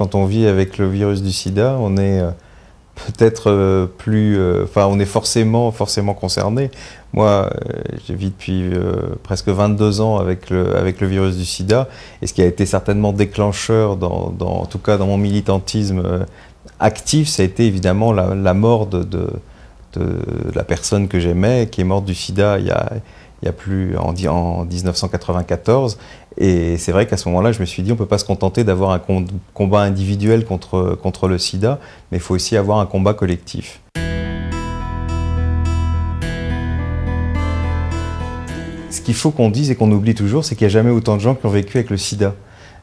quand on vit avec le virus du sida, on est euh, peut-être euh, plus. Euh, enfin, on est forcément, forcément concerné. Moi, j'ai vis depuis presque 22 ans avec le, avec le virus du sida, et ce qui a été certainement déclencheur, dans, en tout cas dans mon militantisme actif, ça a été évidemment la, mort de, de, de, la personne que j'aimais, qui est morte du sida il y a il y a plus en, 1994. Et c'est vrai qu'à ce moment-là, je me suis dit, on ne peut pas se contenter d'avoir un combat individuel contre, contre le sida, mais il faut aussi avoir un combat collectif. Ce qu'il faut qu'on dise et qu'on oublie toujours, c'est qu'il n'y a jamais autant de gens qui ont vécu avec le sida.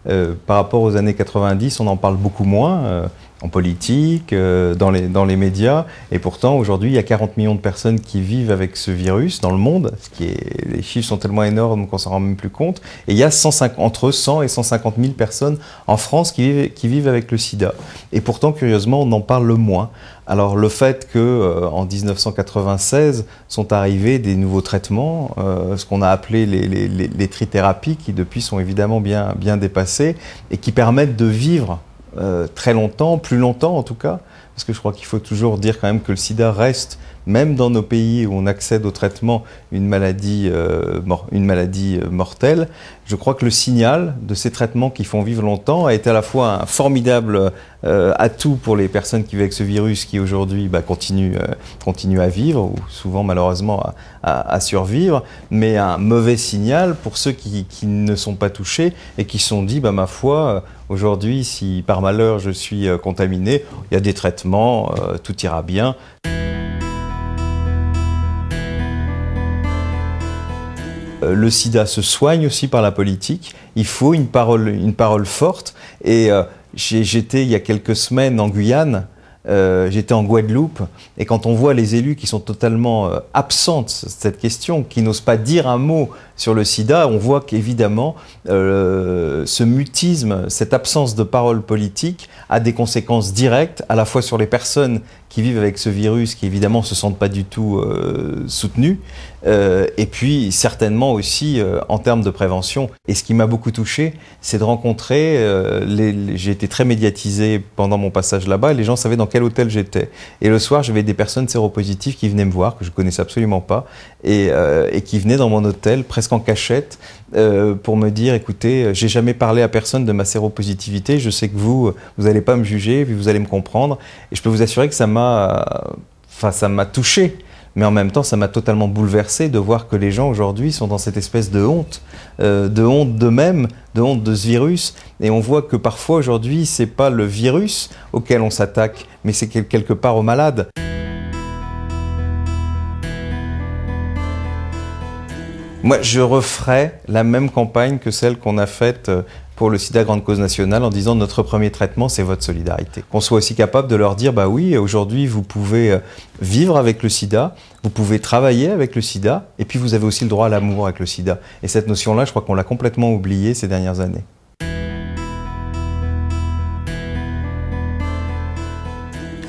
Euh, par rapport aux années 90, on en parle beaucoup moins. Euh, en politique, euh, dans les, dans les médias. Et pourtant, aujourd'hui, il y a 40 millions de personnes qui vivent avec ce virus dans le monde. Ce qui est, les chiffres sont tellement énormes qu'on s'en rend même plus compte. Et il y a entre 100 et 150 000 personnes en France qui vivent, qui vivent avec le sida. Et pourtant, curieusement, on en parle le moins. Alors le fait que euh, en 1996 sont arrivés des nouveaux traitements, euh, ce qu'on a appelé les, les, les, trithérapies, qui depuis sont évidemment bien, bien dépassées et qui permettent de vivre euh, très longtemps, plus longtemps en tout cas, parce que je crois qu'il faut toujours dire quand même que le sida reste, même dans nos pays où on accède au traitement, une maladie, euh, une maladie euh, mortelle. Je crois que le signal de ces traitements qui font vivre longtemps a été à la fois un formidable atout pour les personnes qui vivent avec ce virus qui aujourd'hui bah, continue, continue, à vivre, ou souvent malheureusement à, survivre, mais un mauvais signal pour ceux qui, ne sont pas touchés et qui se sont dit, bah, ma foi, Aujourd'hui, si par malheur je suis euh, contaminé, il y a des traitements, euh, tout ira bien. Euh, le sida se soigne aussi par la politique. Il faut une parole, forte. Et j'étais il y a quelques semaines en Guyane euh, j'étais en Guadeloupe, et quand on voit les élus qui sont totalement euh, absents de cette question, qui n'osent pas dire un mot sur le sida, on voit qu'évidemment, euh, ce mutisme, cette absence de parole politique a des conséquences directes, à la fois sur les personnes qui vivent avec ce virus, qui évidemment ne se sentent pas du tout soutenues, euh, et puis certainement aussi euh, en termes de prévention. Et ce qui m'a beaucoup touché, c'est de rencontrer, euh, j'ai été très médiatisé pendant mon passage là-bas, les gens savaient dans quel hôtel j'étais. Et le soir, j'avais des personnes séropositives qui venaient me voir, que je ne connaissais absolument pas, et, qui venaient dans mon hôtel presque en cachette pour me dire, écoutez, j'ai jamais parlé à personne de ma séropositivité, je sais que vous, vous n'allez pas me juger, puis vous allez me comprendre. Et je peux vous assurer que ça m'a... Enfin, ça m'a touché mais en même temps, ça m'a totalement bouleversé de voir que les gens aujourd'hui sont dans cette espèce de honte, euh, de honte d'eux-mêmes, de honte de ce virus. Et on voit que parfois aujourd'hui, c'est pas le virus auquel on s'attaque, mais c'est quelque part au malade. Moi, je referais la même campagne que celle qu'on a faite euh, pour le sida Grande Cause Nationale en disant notre premier traitement, c'est votre solidarité. Qu'on soit aussi capable de leur dire, bah oui, aujourd'hui, vous pouvez euh, vivre avec le sida, vous pouvez travailler avec le sida, et puis vous avez aussi le droit à l'amour avec le sida. Et cette notion-là, je crois qu'on l'a complètement oubliée ces dernières années.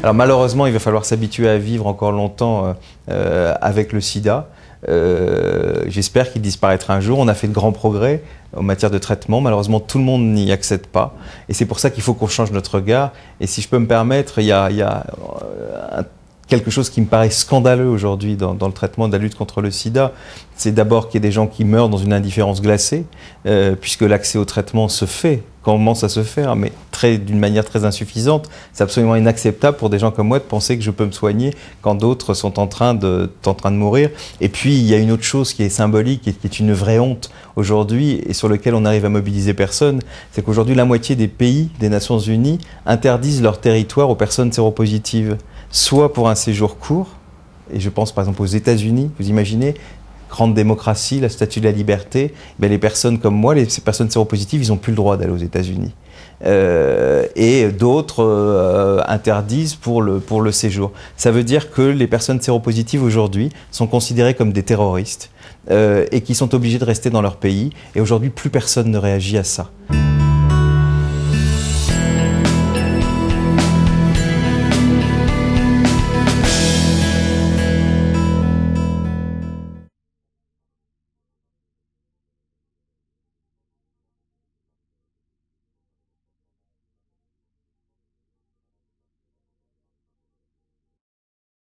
Alors malheureusement, il va falloir s'habituer à vivre encore longtemps euh, euh, avec le sida. Euh, j'espère qu'il disparaîtra un jour. On a fait de grands progrès en matière de traitement. Malheureusement, tout le monde n'y accède pas. Et c'est pour ça qu'il faut qu'on change notre regard. Et si je peux me permettre, il y a, euh, quelque chose qui me paraît scandaleux aujourd'hui dans, le traitement de la lutte contre le sida. C'est d'abord qu'il y ait des gens qui meurent dans une indifférence glacée, euh, puisque l'accès au traitement se fait commence à se faire, hein, mais d'une manière très insuffisante. C'est absolument inacceptable pour des gens comme moi de penser que je peux me soigner quand d'autres sont en train, de, en train de mourir. Et puis, il y a une autre chose qui est symbolique et qui est une vraie honte aujourd'hui et sur laquelle on n'arrive à mobiliser personne, c'est qu'aujourd'hui, la moitié des pays des Nations Unies interdisent leur territoire aux personnes séropositives, soit pour un séjour court, et je pense par exemple aux États-Unis, vous imaginez, grande démocratie, la statue de la liberté, ben les personnes comme moi, les, personnes séropositives, ils n'ont plus le droit d'aller aux États-Unis. Euh, et d'autres euh, interdisent pour le, pour le séjour. Ça veut dire que les personnes séropositives aujourd'hui sont considérées comme des terroristes euh, et qui sont obligés de rester dans leur pays. Et aujourd'hui, plus personne ne réagit à ça.